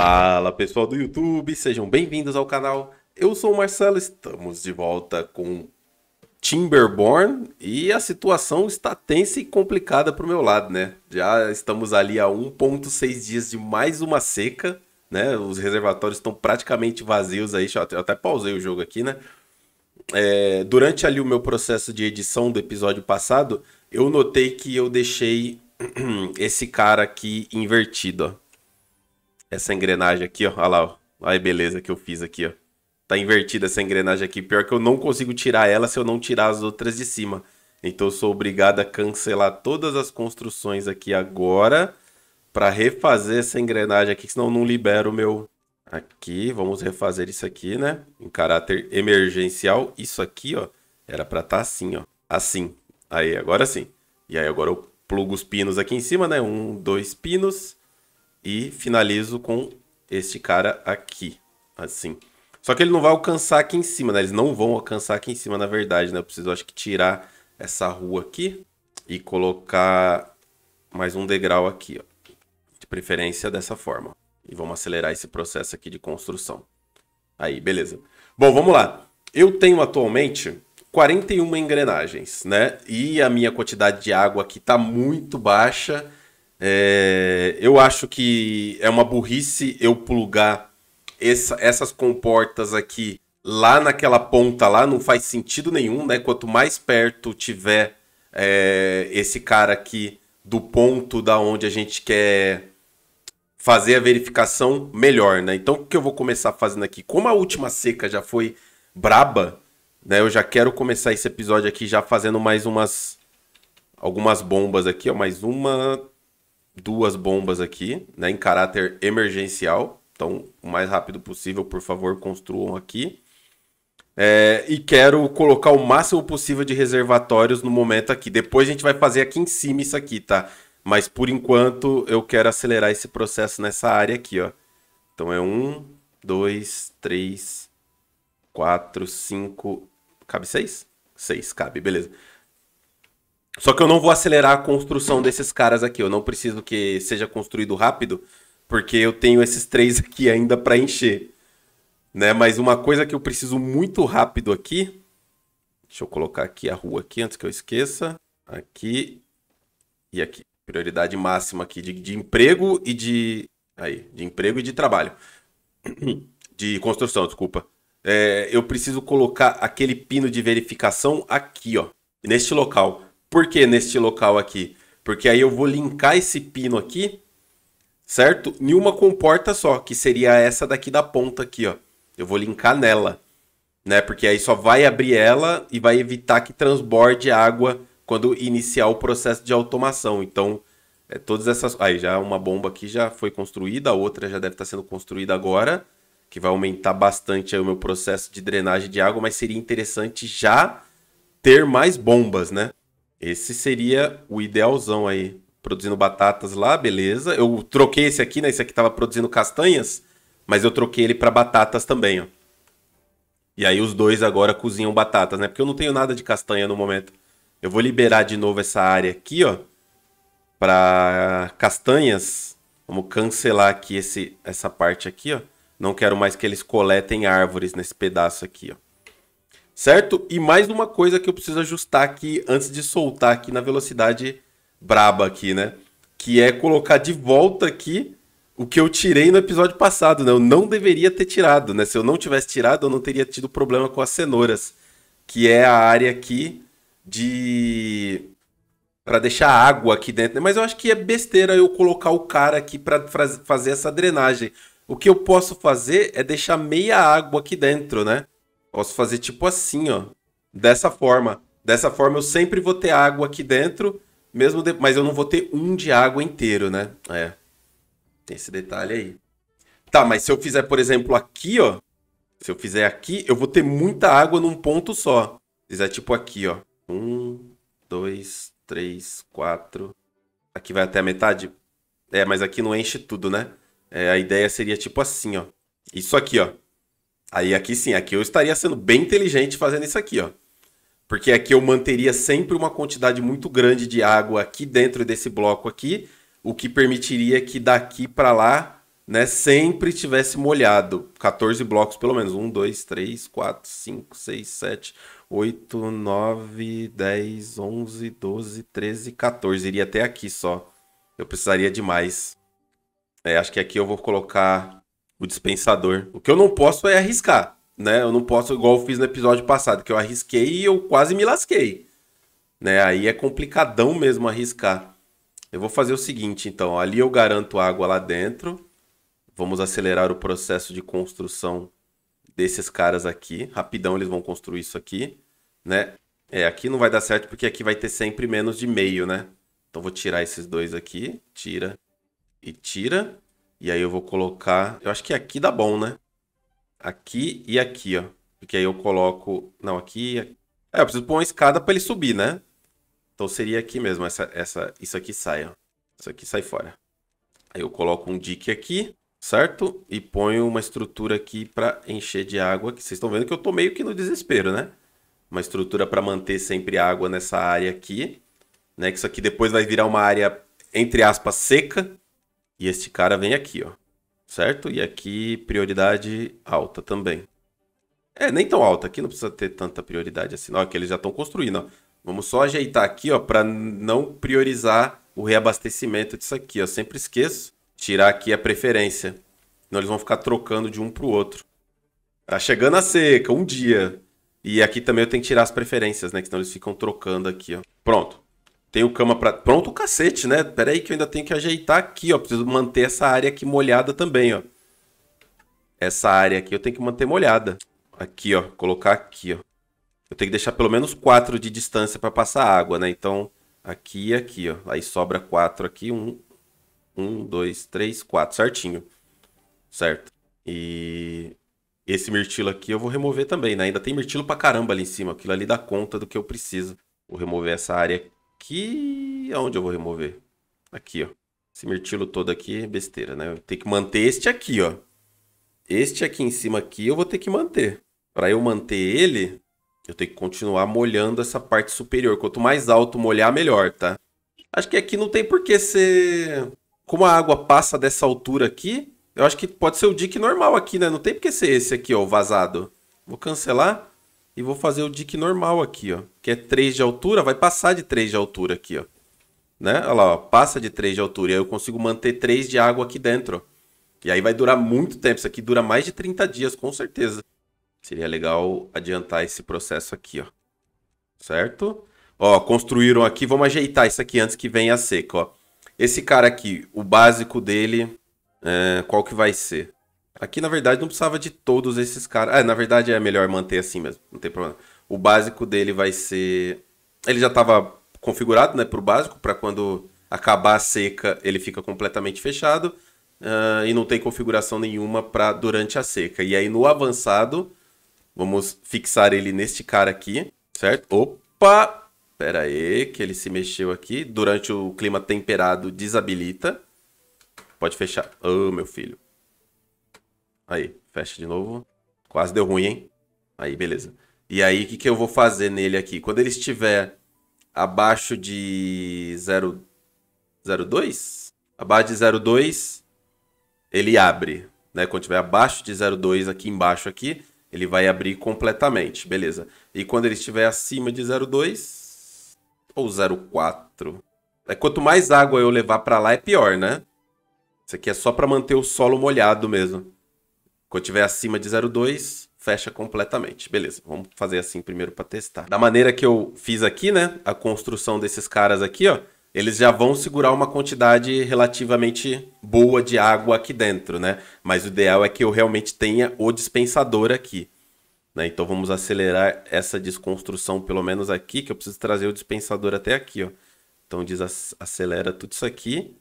Fala pessoal do YouTube, sejam bem-vindos ao canal. Eu sou o Marcelo, estamos de volta com Timberborn e a situação está tensa e complicada para o meu lado, né? Já estamos ali a 1,6 dias de mais uma seca, né? Os reservatórios estão praticamente vazios aí, eu até, eu até pausei o jogo aqui, né? É, durante ali o meu processo de edição do episódio passado, eu notei que eu deixei esse cara aqui invertido, ó essa engrenagem aqui, ó. Olha lá, ó. Olha a beleza que eu fiz aqui, ó. Tá invertida essa engrenagem aqui. Pior que eu não consigo tirar ela se eu não tirar as outras de cima. Então eu sou obrigado a cancelar todas as construções aqui agora para refazer essa engrenagem aqui, senão eu não libero o meu... Aqui, vamos refazer isso aqui, né? Em caráter emergencial. Isso aqui, ó, era para estar tá assim, ó. Assim. Aí, agora sim. E aí agora eu plugo os pinos aqui em cima, né? Um, dois pinos. E finalizo com este cara aqui, assim. Só que ele não vai alcançar aqui em cima, né? Eles não vão alcançar aqui em cima, na verdade, né? Eu preciso, acho que, tirar essa rua aqui e colocar mais um degrau aqui, ó. De preferência dessa forma. E vamos acelerar esse processo aqui de construção. Aí, beleza. Bom, vamos lá. Eu tenho atualmente 41 engrenagens, né? E a minha quantidade de água aqui tá muito baixa é, eu acho que é uma burrice eu plugar essa, essas comportas aqui lá naquela ponta lá, não faz sentido nenhum, né? Quanto mais perto tiver é, esse cara aqui do ponto da onde a gente quer fazer a verificação, melhor, né? Então o que eu vou começar fazendo aqui? Como a última seca já foi braba, né? Eu já quero começar esse episódio aqui já fazendo mais umas algumas bombas aqui, ó, mais uma, duas bombas aqui, né, em caráter emergencial. Então, o mais rápido possível, por favor, construam aqui. É, e quero colocar o máximo possível de reservatórios no momento aqui. Depois a gente vai fazer aqui em cima isso aqui, tá? Mas por enquanto eu quero acelerar esse processo nessa área aqui, ó. Então é um, dois, três, quatro, cinco. Cabe seis? Seis, cabe, beleza. Só que eu não vou acelerar a construção desses caras aqui. Eu não preciso que seja construído rápido, porque eu tenho esses três aqui ainda para encher. Né? Mas uma coisa que eu preciso muito rápido aqui. Deixa eu colocar aqui a rua aqui antes que eu esqueça. Aqui e aqui. Prioridade máxima aqui de, de emprego e de. Aí, de emprego e de trabalho. De construção, desculpa. É, eu preciso colocar aquele pino de verificação aqui, ó. Neste local. Por que neste local aqui? Porque aí eu vou linkar esse pino aqui, certo? Em uma comporta só, que seria essa daqui da ponta aqui, ó. Eu vou linkar nela, né? Porque aí só vai abrir ela e vai evitar que transborde água quando iniciar o processo de automação. Então, é, todas essas... Aí já uma bomba aqui já foi construída, a outra já deve estar sendo construída agora, que vai aumentar bastante o meu processo de drenagem de água, mas seria interessante já ter mais bombas, né? Esse seria o idealzão aí. Produzindo batatas lá, beleza. Eu troquei esse aqui, né? Esse aqui tava produzindo castanhas, mas eu troquei ele para batatas também, ó. E aí os dois agora cozinham batatas, né? Porque eu não tenho nada de castanha no momento. Eu vou liberar de novo essa área aqui, ó, para castanhas. Vamos cancelar aqui esse, essa parte aqui, ó. Não quero mais que eles coletem árvores nesse pedaço aqui, ó certo? E mais uma coisa que eu preciso ajustar aqui antes de soltar aqui na velocidade braba aqui, né? Que é colocar de volta aqui o que eu tirei no episódio passado, né? Eu não deveria ter tirado, né? Se eu não tivesse tirado, eu não teria tido problema com as cenouras, que é a área aqui de para deixar água aqui dentro, né? mas eu acho que é besteira eu colocar o cara aqui para fazer essa drenagem. O que eu posso fazer é deixar meia água aqui dentro, né? Posso fazer tipo assim, ó. Dessa forma. Dessa forma eu sempre vou ter água aqui dentro, mesmo de... mas eu não vou ter um de água inteiro, né? É. Tem esse detalhe aí. Tá, mas se eu fizer, por exemplo, aqui, ó. Se eu fizer aqui, eu vou ter muita água num ponto só. Se fizer tipo aqui, ó. Um, dois, três, quatro. Aqui vai até a metade? É, mas aqui não enche tudo, né? É, a ideia seria tipo assim, ó. Isso aqui, ó. Aí aqui sim, aqui eu estaria sendo bem inteligente fazendo isso aqui, ó. Porque aqui eu manteria sempre uma quantidade muito grande de água aqui dentro desse bloco aqui, o que permitiria que daqui para lá, né, sempre tivesse molhado. 14 blocos pelo menos. 1, 2, 3, 4, 5, 6, 7, 8, 9, 10, 11, 12, 13, 14. Iria até aqui só. Eu precisaria de mais. É, acho que aqui eu vou colocar o dispensador. O que eu não posso é arriscar, né? Eu não posso, igual eu fiz no episódio passado, que eu arrisquei e eu quase me lasquei. Né? Aí é complicadão mesmo arriscar. Eu vou fazer o seguinte, então. Ali eu garanto água lá dentro. Vamos acelerar o processo de construção desses caras aqui. Rapidão eles vão construir isso aqui, né? É, aqui não vai dar certo porque aqui vai ter sempre menos de meio, né? Então vou tirar esses dois aqui. Tira e tira. E aí eu vou colocar. Eu acho que aqui dá bom, né? Aqui e aqui, ó. Porque aí eu coloco. Não, aqui. aqui. É, eu preciso pôr uma escada para ele subir, né? Então seria aqui mesmo. Essa, essa, isso aqui sai, ó. Isso aqui sai fora. Aí eu coloco um dique aqui, certo? E ponho uma estrutura aqui para encher de água. Que vocês estão vendo que eu tô meio que no desespero, né? Uma estrutura para manter sempre água nessa área aqui. Né? Que isso aqui depois vai virar uma área, entre aspas, seca e este cara vem aqui, ó. Certo? E aqui, prioridade alta também. É, nem tão alta. Aqui não precisa ter tanta prioridade assim. Ó, é que eles já estão construindo, ó. Vamos só ajeitar aqui, ó, para não priorizar o reabastecimento disso aqui, ó. Sempre esqueço. Tirar aqui a preferência. Senão eles vão ficar trocando de um para o outro. Tá chegando a seca, um dia. E aqui também eu tenho que tirar as preferências, né? Que senão eles ficam trocando aqui, ó. Pronto. Tem o cama pra... pronto o cacete, né? Pera aí que eu ainda tenho que ajeitar aqui, ó. Preciso manter essa área aqui molhada também, ó. Essa área aqui eu tenho que manter molhada. Aqui, ó. Colocar aqui, ó. Eu tenho que deixar pelo menos 4 de distância para passar água, né? Então, aqui e aqui, ó. Aí sobra 4 aqui. 1, um 2, 3, 4. Certinho. Certo. E esse mirtilo aqui eu vou remover também, né? Ainda tem mirtilo pra caramba ali em cima. Aquilo ali dá conta do que eu preciso. Vou remover essa área aqui. Aonde eu vou remover? Aqui, ó. Esse mirtilo todo aqui é besteira, né? Eu tenho que manter este aqui, ó. Este aqui em cima aqui eu vou ter que manter. Para eu manter ele, eu tenho que continuar molhando essa parte superior. Quanto mais alto molhar, melhor, tá? Acho que aqui não tem por que ser... Como a água passa dessa altura aqui, eu acho que pode ser o dique normal aqui, né? Não tem por que ser esse aqui, ó, o vazado. Vou cancelar. E vou fazer o dique normal aqui, ó. Que é 3 de altura, vai passar de 3 de altura aqui, ó. Né? Olha lá, ó, passa de 3 de altura. E aí eu consigo manter 3 de água aqui dentro. E aí vai durar muito tempo. Isso aqui dura mais de 30 dias, com certeza. Seria legal adiantar esse processo aqui, ó. Certo? Ó, construíram aqui. Vamos ajeitar isso aqui antes que venha seco, ó. Esse cara aqui, o básico dele, é... qual que vai ser? Aqui, na verdade, não precisava de todos esses caras. Ah, é, na verdade é melhor manter assim mesmo, não tem problema. O básico dele vai ser. Ele já estava configurado, né, para o básico, para quando acabar a seca ele fica completamente fechado uh, e não tem configuração nenhuma para durante a seca. E aí no avançado, vamos fixar ele neste cara aqui, certo? Opa! Pera aí, que ele se mexeu aqui. Durante o clima temperado, desabilita. Pode fechar. Ô, oh, meu filho. Aí, fecha de novo. Quase deu ruim, hein? Aí, beleza. E aí, o que, que eu vou fazer nele aqui? Quando ele estiver abaixo de 0, 0,2, abaixo de 0,2, ele abre. Né? Quando estiver abaixo de 0,2 aqui embaixo aqui, ele vai abrir completamente, beleza. E quando ele estiver acima de 0,2 ou 0,4... É, quanto mais água eu levar para lá, é pior, né? Isso aqui é só para manter o solo molhado mesmo. Quando tiver acima de 0,2, fecha completamente. Beleza, vamos fazer assim primeiro para testar. Da maneira que eu fiz aqui, né, a construção desses caras aqui, ó, eles já vão segurar uma quantidade relativamente boa de água aqui dentro, né? Mas o ideal é que eu realmente tenha o dispensador aqui. Né? Então vamos acelerar essa desconstrução pelo menos aqui, que eu preciso trazer o dispensador até aqui, ó. Então desacelera tudo isso aqui.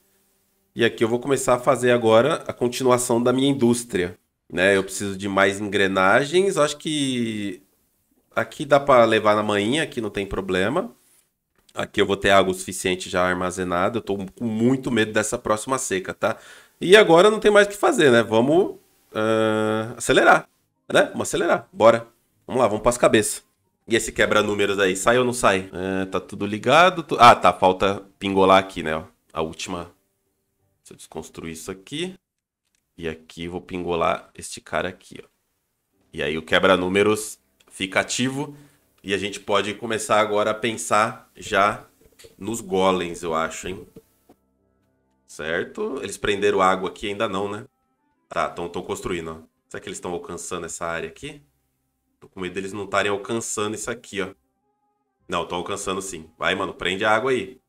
E aqui eu vou começar a fazer agora a continuação da minha indústria né? Eu preciso de mais engrenagens. Acho que aqui dá para levar na manhã, aqui não tem problema. Aqui eu vou ter água o suficiente já armazenada. Eu tô com muito medo dessa próxima seca, tá? E agora não tem mais o que fazer, né? Vamos uh, acelerar, né? Vamos acelerar, bora. Vamos lá, vamos para as cabeças. E esse quebra-números aí, sai ou não sai? É, tá tudo ligado? Tu... Ah, tá, falta pingolar aqui, né? Ó, a última. Deixa eu desconstruir isso aqui. E aqui vou pingolar este cara aqui, ó. E aí o quebra-números fica ativo e a gente pode começar agora a pensar já nos golems, eu acho, hein? Certo? Eles prenderam água aqui ainda não, né? Tá, estão construindo, ó. Será que eles estão alcançando essa área aqui? Tô com medo deles não estarem alcançando isso aqui, ó. Não, estão alcançando sim. Vai, mano, prende a água aí.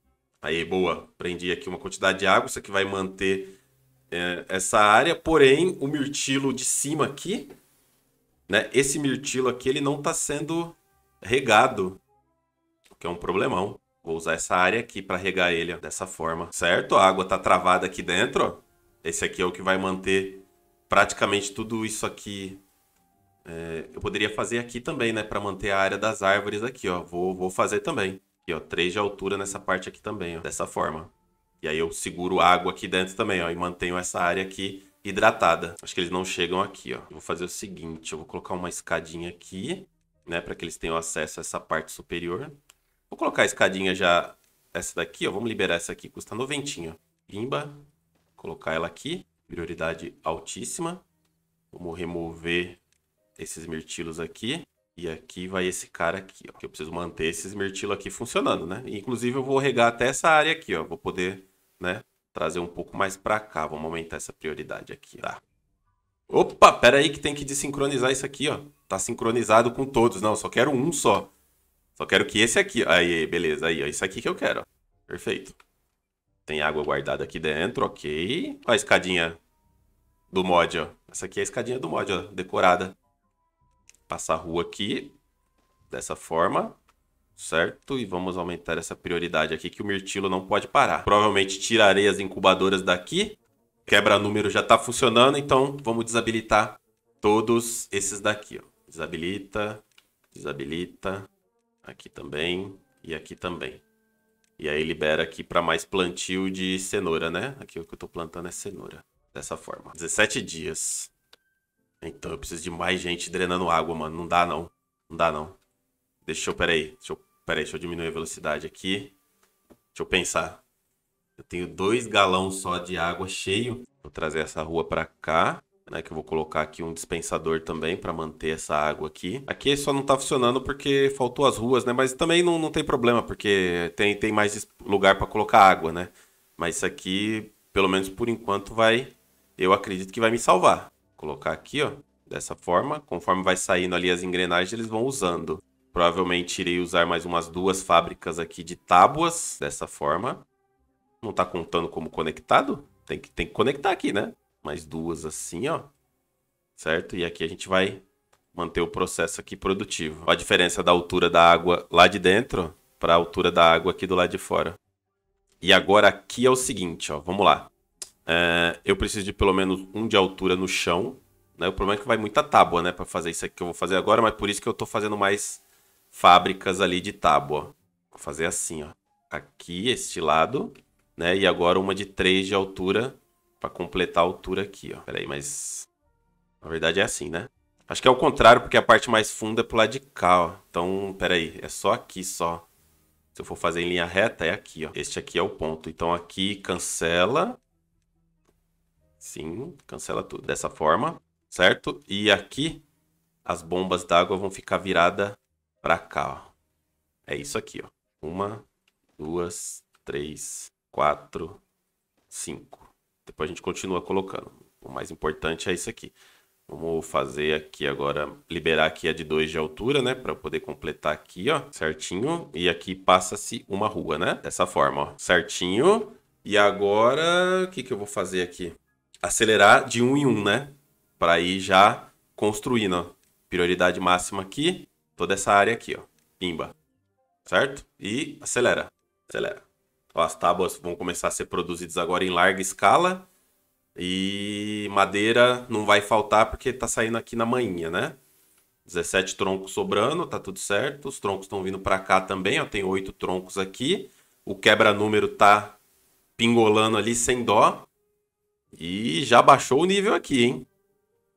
Aí, boa. Prendi aqui uma quantidade de água. Isso aqui vai manter é, essa área, porém o mirtilo de cima aqui, né? Esse mirtilo aqui ele não está sendo regado, o que é um problemão. Vou usar essa área aqui para regar ele dessa forma, certo? A água está travada aqui dentro. Ó. Esse aqui é o que vai manter praticamente tudo isso aqui. É, eu poderia fazer aqui também, né? Para manter a área das árvores aqui, ó. Vou, vou fazer também. Aqui, ó. 3 de altura nessa parte aqui também, ó. Dessa forma. E aí eu seguro água aqui dentro também, ó, e mantenho essa área aqui hidratada. Acho que eles não chegam aqui, ó. vou fazer o seguinte, eu vou colocar uma escadinha aqui, né, para que eles tenham acesso a essa parte superior. Vou colocar a escadinha já, essa daqui, ó, vamos liberar essa aqui, custa noventinho. Pimba, colocar ela aqui, prioridade altíssima. Vamos remover esses mirtilos aqui. E aqui vai esse cara aqui, ó. Que eu preciso manter esse esmertilo aqui funcionando, né? Inclusive, eu vou regar até essa área aqui, ó. Vou poder, né? Trazer um pouco mais pra cá. Vamos aumentar essa prioridade aqui, tá? Opa, pera aí que tem que desincronizar isso aqui, ó. Tá sincronizado com todos. Não, só quero um só. Só quero que esse aqui... Aí, beleza. Aí, ó. Isso aqui que eu quero, ó. Perfeito. Tem água guardada aqui dentro, ok. Ó a escadinha do mod, ó. Essa aqui é a escadinha do mod, ó. Decorada passar a rua aqui, dessa forma, certo? E vamos aumentar essa prioridade aqui que o mirtilo não pode parar. Provavelmente tirarei as incubadoras daqui. Quebra-número já está funcionando, então vamos desabilitar todos esses daqui. Ó. Desabilita, desabilita, aqui também e aqui também. E aí libera aqui para mais plantio de cenoura, né? Aqui o que eu estou plantando é cenoura, dessa forma. 17 dias. Então eu preciso de mais gente drenando água, mano. Não dá não. Não dá não. Deixa eu, peraí. Deixa eu, aí, deixa eu diminuir a velocidade aqui. Deixa eu pensar. Eu tenho dois galões só de água cheio. Vou trazer essa rua para cá. Né, que eu vou colocar aqui um dispensador também para manter essa água aqui. Aqui só não está funcionando porque faltou as ruas, né? Mas também não, não tem problema, porque tem, tem mais lugar para colocar água, né? Mas isso aqui, pelo menos por enquanto, vai. Eu acredito que vai me salvar. Colocar aqui, ó. Dessa forma, conforme vai saindo ali as engrenagens, eles vão usando. Provavelmente irei usar mais umas duas fábricas aqui de tábuas, dessa forma. Não tá contando como conectado? Tem que, tem que conectar aqui, né? Mais duas assim, ó. Certo? E aqui a gente vai manter o processo aqui produtivo. Olha a diferença da altura da água lá de dentro para a altura da água aqui do lado de fora. E agora aqui é o seguinte, ó. Vamos lá. É, eu preciso de pelo menos um de altura no chão. Né? O problema é que vai muita tábua, né? Pra fazer isso aqui que eu vou fazer agora, mas por isso que eu tô fazendo mais fábricas ali de tábua. Vou fazer assim, ó. Aqui, este lado, né? E agora uma de 3 de altura pra completar a altura aqui, ó. Pera aí, mas... Na verdade é assim, né? Acho que é o contrário, porque a parte mais funda é pro lado de cá, ó. Então, pera aí, é só aqui, só. Se eu for fazer em linha reta, é aqui, ó. Este aqui é o ponto. Então aqui cancela, Sim, cancela tudo dessa forma, certo? E aqui as bombas d'água vão ficar virada para cá, ó. É isso aqui, ó. Uma, duas, três, quatro, cinco. Depois a gente continua colocando. O mais importante é isso aqui. Vamos fazer aqui agora, liberar aqui a de 2 de altura, né? Para poder completar aqui, ó, certinho. E aqui passa-se uma rua, né? Dessa forma, ó, certinho. E agora, o que, que eu vou fazer aqui? acelerar de um em um, né? Para ir já construindo, ó. Prioridade máxima aqui, toda essa área aqui, ó. Pimba. Certo? E acelera. Acelera. Ó, as tábuas vão começar a ser produzidas agora em larga escala. E madeira não vai faltar porque tá saindo aqui na manhã, né? 17 troncos sobrando, tá tudo certo. Os troncos estão vindo para cá também, ó, tem 8 troncos aqui. O quebra-número tá pingolando ali sem dó. E já baixou o nível aqui, hein?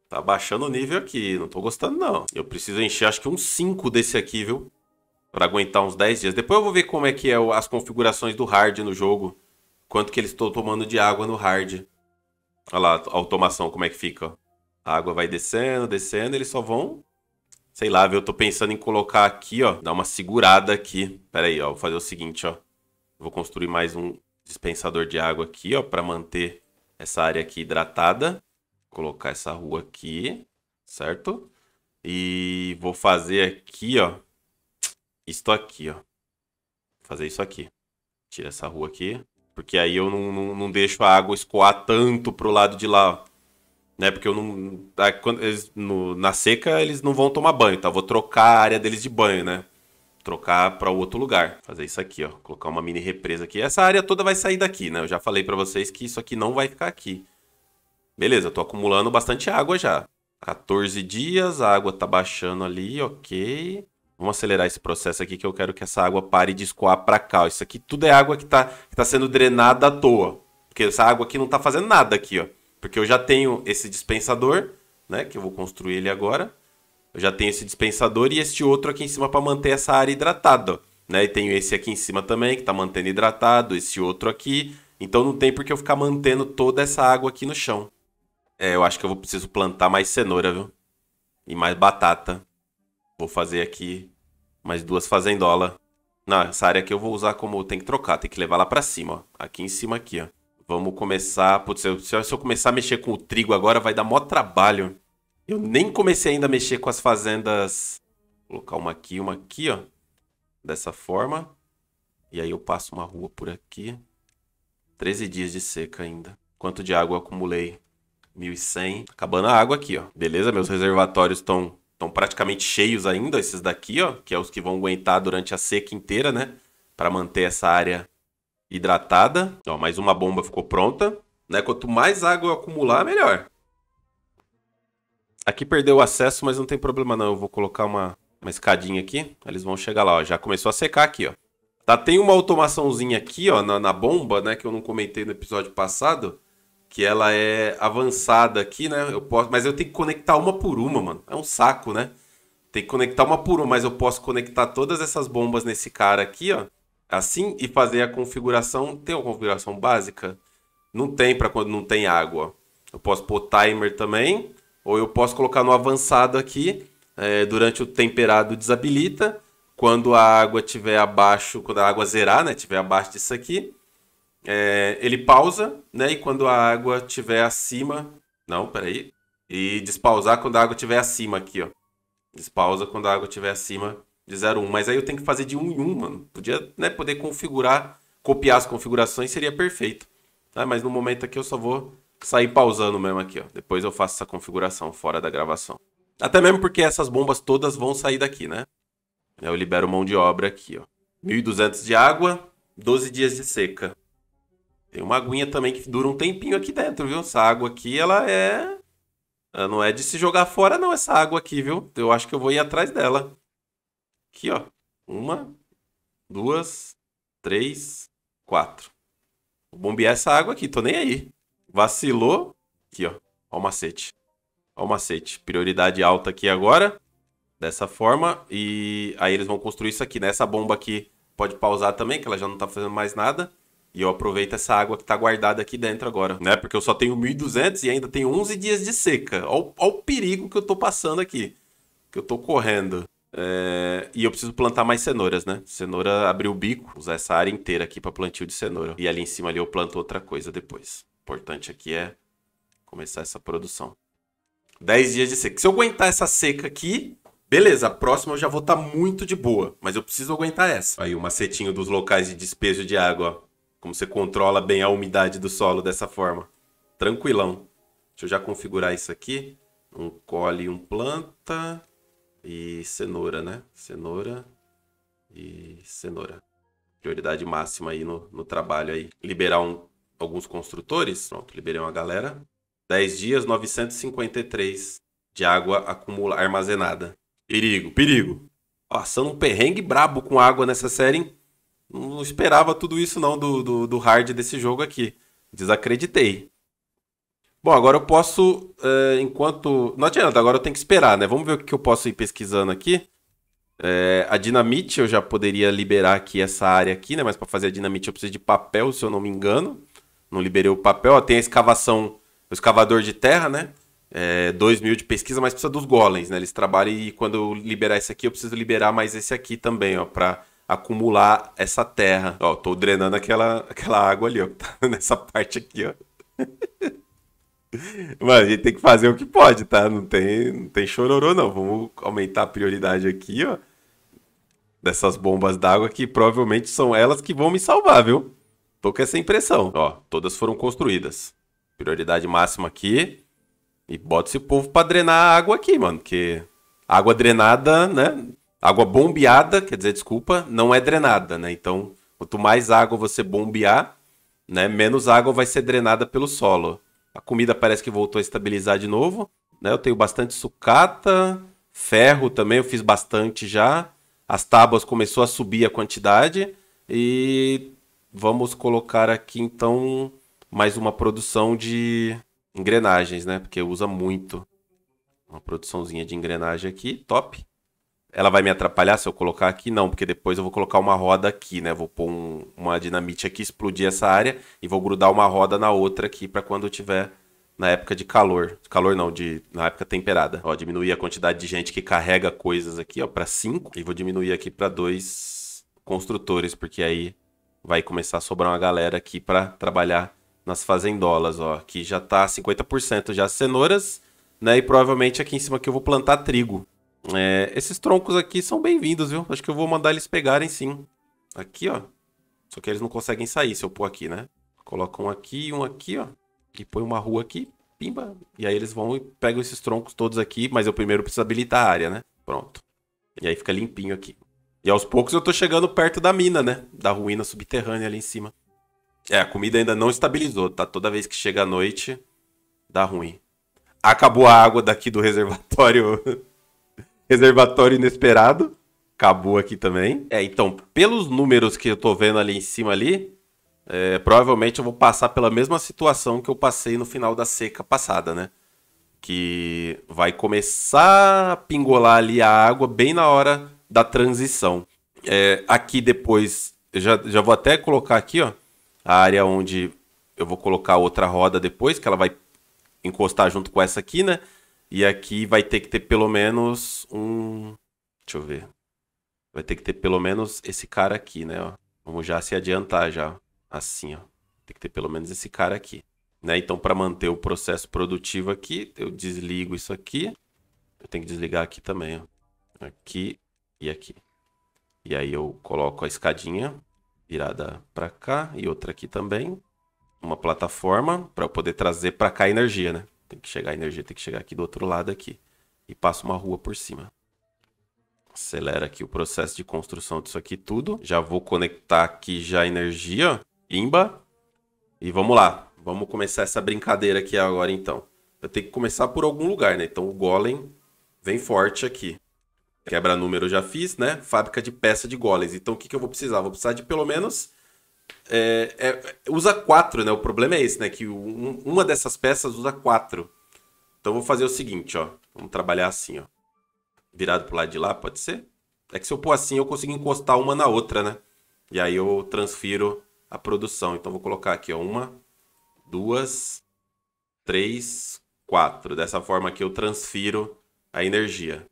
Tá baixando o nível aqui, não tô gostando não. Eu preciso encher acho que uns 5 desse aqui, viu? Pra aguentar uns 10 dias. Depois eu vou ver como é que é as configurações do hard no jogo. Quanto que eles estão tomando de água no hard. Olha lá a automação como é que fica. A água vai descendo, descendo, eles só vão... Sei lá, viu? Eu tô pensando em colocar aqui, ó. Dar uma segurada aqui. Pera aí, ó. Vou fazer o seguinte, ó. Vou construir mais um dispensador de água aqui, ó. Pra manter essa área aqui hidratada, colocar essa rua aqui, certo? E vou fazer aqui, ó, isto aqui, ó. Vou fazer isso aqui. Tira essa rua aqui, porque aí eu não, não, não deixo a água escoar tanto pro lado de lá, ó. Né? Porque eu não. Quando eles, no, na seca eles não vão tomar banho, tá? Eu vou trocar a área deles de banho, né? trocar para outro lugar. Fazer isso aqui, ó, colocar uma mini represa aqui. Essa área toda vai sair daqui, né? Eu já falei para vocês que isso aqui não vai ficar aqui. Beleza, Estou tô acumulando bastante água já. 14 dias, a água tá baixando ali, ok. Vamos acelerar esse processo aqui que eu quero que essa água pare de escoar para cá. Isso aqui tudo é água que tá, que tá sendo drenada à toa. Porque essa água aqui não tá fazendo nada aqui, ó. Porque eu já tenho esse dispensador, né? Que eu vou construir ele agora. Eu já tenho esse dispensador e este outro aqui em cima para manter essa área hidratada. Né? E tenho esse aqui em cima também, que está mantendo hidratado, esse outro aqui. Então não tem por que eu ficar mantendo toda essa água aqui no chão. É, eu acho que eu vou preciso plantar mais cenoura, viu? E mais batata. Vou fazer aqui mais duas fazendolas. Não, essa área aqui eu vou usar como... Tem que trocar, tem que levar lá pra cima, ó. Aqui em cima aqui, ó. Vamos começar... Putz, se eu, começar a mexer com o trigo agora, vai dar mó trabalho. Eu nem comecei ainda a mexer com as fazendas. Vou colocar uma aqui, uma aqui, ó. Dessa forma. E aí eu passo uma rua por aqui. 13 dias de seca ainda. Quanto de água eu acumulei? 1100. Tá acabando a água aqui, ó. Beleza? Meus reservatórios estão estão praticamente cheios ainda, esses daqui, ó, que é os que vão aguentar durante a seca inteira, né? Para manter essa área hidratada. Ó, mais uma bomba ficou pronta, né? Quanto mais água eu acumular, melhor. Aqui perdeu o acesso, mas não tem problema não. Eu vou colocar uma, uma escadinha aqui. Eles vão chegar lá, ó. Já começou a secar aqui, ó. Tá, tem uma automaçãozinha aqui, ó, na, na bomba, né? Que eu não comentei no episódio passado. Que ela é avançada aqui, né? Eu posso, mas eu tenho que conectar uma por uma, mano. É um saco, né? Tem que conectar uma por uma, mas eu posso conectar todas essas bombas nesse cara aqui, ó. Assim, e fazer a configuração. Tem uma configuração básica? Não tem para quando não tem água. Eu posso pôr timer também. Ou eu posso colocar no avançado aqui, é, durante o temperado desabilita. Quando a água tiver abaixo, quando a água zerar, né, tiver abaixo disso aqui, é, ele pausa, né, e quando a água tiver acima, não, peraí, e despausar quando a água tiver acima aqui, ó. Despausa quando a água tiver acima de 0,1. Mas aí eu tenho que fazer de 1 em 1, mano. Podia, né, poder configurar, copiar as configurações, seria perfeito. Tá? Mas no momento aqui eu só vou sair pausando mesmo aqui, ó. Depois eu faço essa configuração fora da gravação. Até mesmo porque essas bombas todas vão sair daqui, né? Eu libero mão de obra aqui, ó. 1.200 de água, 12 dias de seca. Tem uma aguinha também que dura um tempinho aqui dentro, viu? Essa água aqui, ela é... Ela não é de se jogar fora, não, essa água aqui, viu? Eu acho que eu vou ir atrás dela. Aqui, ó. Uma, duas, três, quatro. Vou bombear essa água aqui, tô nem aí. Vacilou. Aqui, ó. Ó o macete. Ó o macete. Prioridade alta aqui agora. Dessa forma. E aí eles vão construir isso aqui, né? Essa bomba aqui pode pausar também, que ela já não tá fazendo mais nada. E eu aproveito essa água que tá guardada aqui dentro agora, né? Porque eu só tenho 1.200 e ainda tenho 11 dias de seca. Olha o perigo que eu tô passando aqui. Que eu tô correndo. É... E eu preciso plantar mais cenouras, né? Cenoura abriu o bico, usar essa área inteira aqui para plantio de cenoura. E ali em cima ali eu planto outra coisa depois importante aqui é começar essa produção. 10 dias de seca. Se eu aguentar essa seca aqui, beleza, a próxima eu já vou estar tá muito de boa, mas eu preciso aguentar essa. Aí o macetinho dos locais de despejo de água, Como você controla bem a umidade do solo dessa forma. Tranquilão. Deixa eu já configurar isso aqui. Um cole, um planta e cenoura, né? Cenoura e cenoura. Prioridade máxima aí no, no trabalho aí. Liberar um alguns construtores. Pronto, liberei uma galera. 10 dias, 953 de água acumulada, armazenada. Perigo, perigo. Passando um perrengue brabo com água nessa série, Não esperava tudo isso não do, do, do hard desse jogo aqui. Desacreditei. Bom, agora eu posso, eh, enquanto... Não adianta, agora eu tenho que esperar, né? Vamos ver o que eu posso ir pesquisando aqui. É, a dinamite eu já poderia liberar aqui essa área aqui, né? Mas para fazer a dinamite eu preciso de papel, se eu não me engano não liberei o papel. Ó, tem a escavação, o escavador de terra, né? É, 2 mil de pesquisa, mas precisa dos golems, né? Eles trabalham e quando eu liberar esse aqui, eu preciso liberar mais esse aqui também, ó, pra acumular essa terra. Ó, tô drenando aquela, aquela água ali, ó, tá nessa parte aqui, ó. Mano, a gente tem que fazer o que pode, tá? Não tem, não tem chororô, não. Vamos aumentar a prioridade aqui, ó. Dessas bombas d'água que provavelmente são elas que vão me salvar, viu? Tô com essa impressão. Ó, todas foram construídas. Prioridade máxima aqui. E bota esse povo pra drenar a água aqui, mano. Porque água drenada, né? Água bombeada, quer dizer, desculpa, não é drenada, né? Então, quanto mais água você bombear, né? Menos água vai ser drenada pelo solo. A comida parece que voltou a estabilizar de novo. Né? Eu tenho bastante sucata, ferro também, eu fiz bastante já. As tábuas começou a subir a quantidade. E vamos colocar aqui então mais uma produção de engrenagens, né? Porque usa muito. Uma produçãozinha de engrenagem aqui, top. Ela vai me atrapalhar se eu colocar aqui? Não, porque depois eu vou colocar uma roda aqui, né? Vou pôr um, uma dinamite aqui, explodir essa área e vou grudar uma roda na outra aqui para quando tiver na época de calor. Calor não, de na época temperada. Ó, diminuir a quantidade de gente que carrega coisas aqui, ó, para 5 e vou diminuir aqui para dois construtores, porque aí vai começar a sobrar uma galera aqui para trabalhar nas fazendolas, ó. Aqui já tá 50% já cenouras, né? E provavelmente aqui em cima que eu vou plantar trigo. É, esses troncos aqui são bem-vindos, viu? Acho que eu vou mandar eles pegarem sim. Aqui, ó. Só que eles não conseguem sair se eu pôr aqui, né? Coloca um aqui e um aqui, ó. E põe uma rua aqui, pimba. E aí eles vão e pegam esses troncos todos aqui, mas eu primeiro preciso habilitar a área, né? Pronto. E aí fica limpinho aqui. E aos poucos eu tô chegando perto da mina, né? Da ruína subterrânea ali em cima. É, a comida ainda não estabilizou, tá? Toda vez que chega a noite, dá ruim. Acabou a água daqui do reservatório. reservatório inesperado. Acabou aqui também. É, então, pelos números que eu tô vendo ali em cima ali, é, provavelmente eu vou passar pela mesma situação que eu passei no final da seca passada, né? Que vai começar a pingolar ali a água bem na hora da transição. É, aqui depois, já, já vou até colocar aqui, ó, a área onde eu vou colocar outra roda depois, que ela vai encostar junto com essa aqui, né? E aqui vai ter que ter pelo menos um... Deixa eu ver. Vai ter que ter pelo menos esse cara aqui, né? Ó. Vamos já se adiantar já. Assim, ó. Tem que ter pelo menos esse cara aqui. Né? Então, para manter o processo produtivo aqui, eu desligo isso aqui. Eu tenho que desligar aqui também, ó. Aqui e aqui. E aí eu coloco a escadinha virada para cá e outra aqui também. Uma plataforma para eu poder trazer para cá a energia, né? Tem que chegar a energia, tem que chegar aqui do outro lado aqui. E passo uma rua por cima. Acelera aqui o processo de construção disso aqui tudo. Já vou conectar aqui já a energia, imba. E vamos lá. Vamos começar essa brincadeira aqui agora então. Eu tenho que começar por algum lugar, né? Então o golem vem forte aqui. Quebra-número eu já fiz, né? Fábrica de peça de golems. Então o que, que eu vou precisar? Vou precisar de pelo menos. É, é, usa quatro, né? O problema é esse, né? Que um, uma dessas peças usa quatro. Então eu vou fazer o seguinte, ó. Vamos trabalhar assim, ó. Virado pro lado de lá, pode ser? É que se eu pôr assim, eu consigo encostar uma na outra, né? E aí eu transfiro a produção. Então vou colocar aqui, ó. Uma, duas, três, quatro. Dessa forma aqui eu transfiro a energia.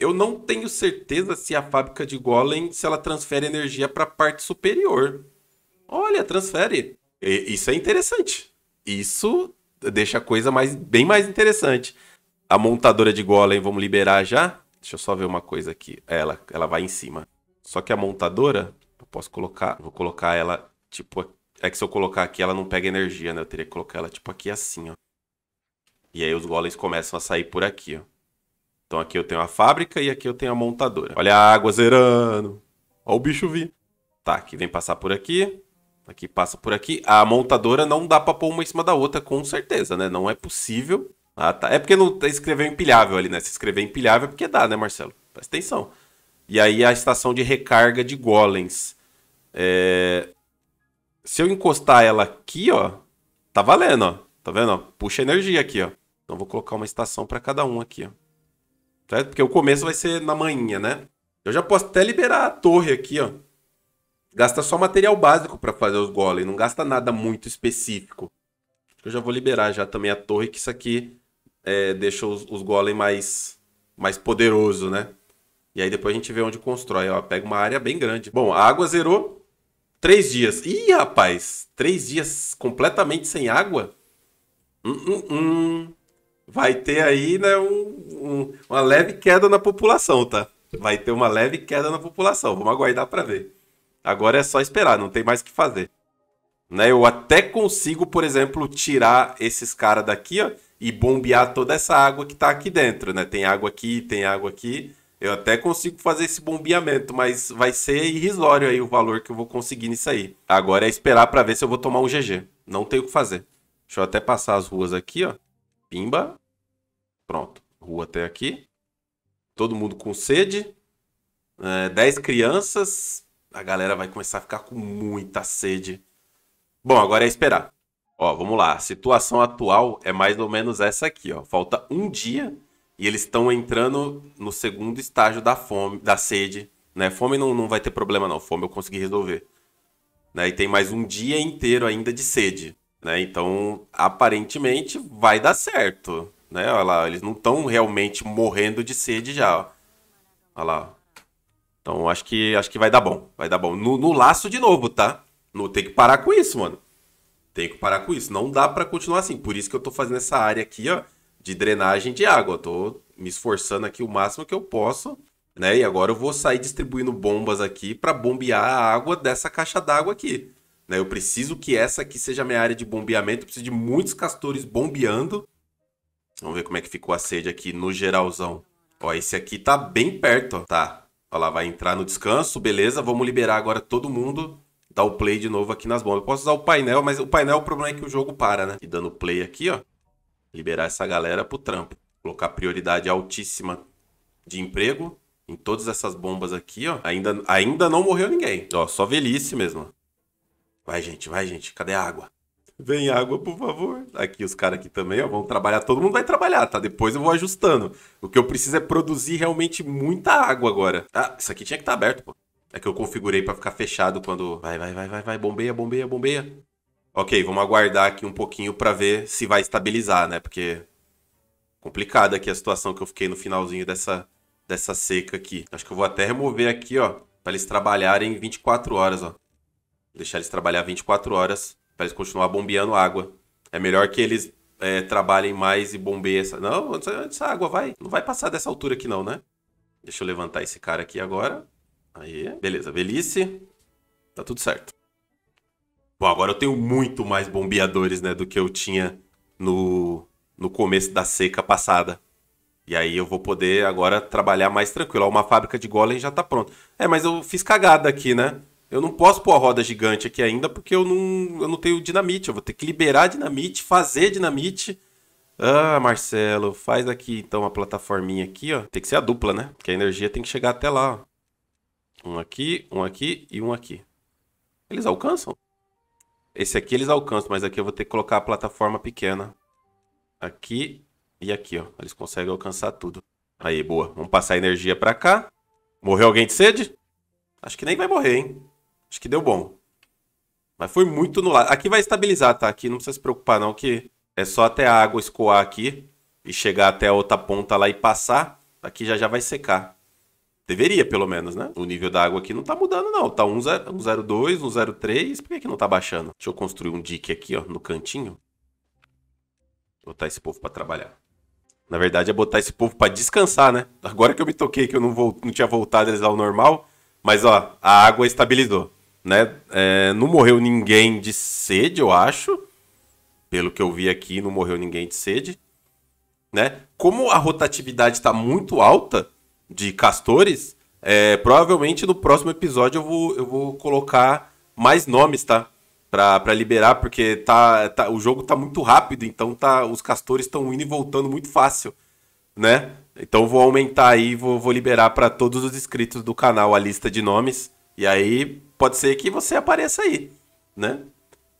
Eu não tenho certeza se a fábrica de Golem se ela transfere energia para a parte superior. Olha, transfere. E, isso é interessante. Isso deixa a coisa mais, bem mais interessante. A montadora de Golem, vamos liberar já? Deixa eu só ver uma coisa aqui. Ela, ela vai em cima. Só que a montadora, eu posso colocar, vou colocar ela tipo é que se eu colocar aqui ela não pega energia, né? Eu teria que colocar ela tipo aqui assim, ó. E aí os golems começam a sair por aqui, ó. Então aqui eu tenho a fábrica e aqui eu tenho a montadora. Olha a água zerando. Olha o bicho vir. Tá, aqui vem passar por aqui. Aqui passa por aqui. A montadora não dá pra pôr uma em cima da outra, com certeza, né? Não é possível. Ah, tá. É porque não tá escreveu empilhável ali, né? Se escrever empilhável é porque dá, né, Marcelo? Presta atenção. E aí a estação de recarga de golems. É... Se eu encostar ela aqui, ó, tá valendo, ó. Tá vendo? Puxa energia aqui, ó. Então vou colocar uma estação para cada um aqui, ó. Certo? Porque o começo vai ser na manhã, né? Eu já posso até liberar a torre aqui, ó. Gasta só material básico para fazer os golems, não gasta nada muito específico. Eu já vou liberar já também a torre, que isso aqui é, deixa os, os mais, mais poderoso, né? E aí depois a gente vê onde constrói, ó. Pega uma área bem grande. Bom, a água zerou. Três dias. Ih, rapaz! Três dias completamente sem água? Hum, hum, hum vai ter aí né, um, um, uma leve queda na população, tá? Vai ter uma leve queda na população. Vamos aguardar para ver. Agora é só esperar, não tem mais o que fazer. Né, eu até consigo, por exemplo, tirar esses caras daqui ó, e bombear toda essa água que está aqui dentro. Né? Tem água aqui, tem água aqui. Eu até consigo fazer esse bombeamento, mas vai ser irrisório aí o valor que eu vou conseguir nisso aí. Agora é esperar para ver se eu vou tomar um GG. Não tem o que fazer. Deixa eu até passar as ruas aqui, ó. Pimba. Pronto. Rua até aqui. Todo mundo com sede. É, dez crianças. A galera vai começar a ficar com muita sede. Bom, agora é esperar. Ó, vamos lá. A situação atual é mais ou menos essa aqui, ó. Falta um dia e eles estão entrando no segundo estágio da fome, da sede. Né? Fome não, não vai ter problema, não. Fome eu consegui resolver. Né? E tem mais um dia inteiro ainda de sede. Né? Então, aparentemente, vai dar certo. Né? Olha lá, eles não estão realmente morrendo de sede já. Olha lá. Então, acho que, acho que vai dar bom. Vai dar bom. No, no laço de novo, tá? No, tem que parar com isso, mano. Tem que parar com isso. Não dá para continuar assim. Por isso que eu tô fazendo essa área aqui, ó, de drenagem de água. Eu tô me esforçando aqui o máximo que eu posso, né? E agora eu vou sair distribuindo bombas aqui para bombear a água dessa caixa d'água aqui. Né? Eu preciso que essa aqui seja a minha área de bombeamento. Eu preciso de muitos castores bombeando. Vamos ver como é que ficou a sede aqui no geralzão. Ó, esse aqui tá bem perto, ó. Tá. Ó lá, vai entrar no descanso, beleza. Vamos liberar agora todo mundo. Dar o play de novo aqui nas bombas. Eu posso usar o painel, mas o painel, o problema é que o jogo para, né? E dando play aqui, ó. Liberar essa galera pro trampo. Colocar prioridade altíssima de emprego em todas essas bombas aqui, ó. Ainda, ainda não morreu ninguém. Ó, só velhice mesmo. Vai, gente, vai, gente. Cadê a água? Vem água, por favor. Aqui os caras aqui também, ó, vão trabalhar. Todo mundo vai trabalhar, tá? Depois eu vou ajustando. O que eu preciso é produzir realmente muita água agora. Ah, isso aqui tinha que estar tá aberto, pô. É que eu configurei para ficar fechado quando... Vai, vai, vai, vai, vai. Bombeia, bombeia, bombeia. Ok, vamos aguardar aqui um pouquinho para ver se vai estabilizar, né? Porque complicada aqui a situação que eu fiquei no finalzinho dessa, dessa seca aqui. Acho que eu vou até remover aqui, ó, para eles trabalharem 24 horas, ó. Deixar eles trabalhar 24 horas para eles continuar bombeando água. É melhor que eles é, trabalhem mais e bombeiem essa. Não, antes, água vai. Não vai passar dessa altura aqui, não, né? Deixa eu levantar esse cara aqui agora. Aí, beleza, velhice. Tá tudo certo. Bom, agora eu tenho muito mais bombeadores, né, do que eu tinha no, no começo da seca passada. E aí eu vou poder agora trabalhar mais tranquilo. Ó, uma fábrica de golem já tá pronta. É, mas eu fiz cagada aqui, né? Eu não posso pôr a roda gigante aqui ainda porque eu não, eu não tenho dinamite. Eu vou ter que liberar dinamite, fazer dinamite. Ah, Marcelo, faz aqui então a plataforminha aqui, ó. Tem que ser a dupla, né? Porque a energia tem que chegar até lá, ó. Um aqui, um aqui e um aqui. Eles alcançam? Esse aqui eles alcançam, mas aqui eu vou ter que colocar a plataforma pequena. Aqui e aqui, ó. Eles conseguem alcançar tudo. Aí, boa. Vamos passar a energia pra cá. Morreu alguém de sede? Acho que nem vai morrer, hein? Acho que deu bom. Mas foi muito no lado. Aqui vai estabilizar, tá? Aqui não precisa se preocupar não, que é só até a água escoar aqui e chegar até a outra ponta lá e passar. Aqui já já vai secar. Deveria, pelo menos, né? O nível da água aqui não tá mudando, não. Tá 1,02, 1,03. Por que, que não tá baixando? Deixa eu construir um dique aqui, ó, no cantinho. Botar esse povo para trabalhar. Na verdade, é botar esse povo para descansar, né? Agora que eu me toquei que eu não, vou, não tinha voltado eles ao normal. Mas, ó, a água estabilizou né? É, não morreu ninguém de sede, eu acho. Pelo que eu vi aqui, não morreu ninguém de sede. Né? Como a rotatividade está muito alta de castores, é, provavelmente no próximo episódio eu vou, eu vou colocar mais nomes, tá? para liberar, porque tá, tá, o jogo tá muito rápido, então tá, os castores estão indo e voltando muito fácil, né? Então vou aumentar aí, vou, vou liberar para todos os inscritos do canal a lista de nomes e aí pode ser que você apareça aí, né?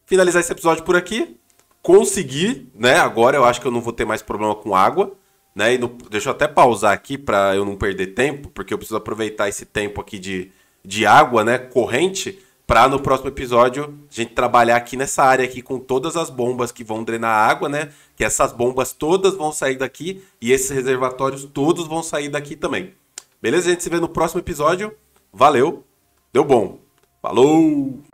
Finalizar esse episódio por aqui. Consegui, né? Agora eu acho que eu não vou ter mais problema com água, né? E no, deixa eu até pausar aqui para eu não perder tempo, porque eu preciso aproveitar esse tempo aqui de, de água, né? Corrente para no próximo episódio a gente trabalhar aqui nessa área aqui com todas as bombas que vão drenar a água, né? Que essas bombas todas vão sair daqui e esses reservatórios todos vão sair daqui também. Beleza? A gente se vê no próximo episódio. Valeu! Deu bom. Falou!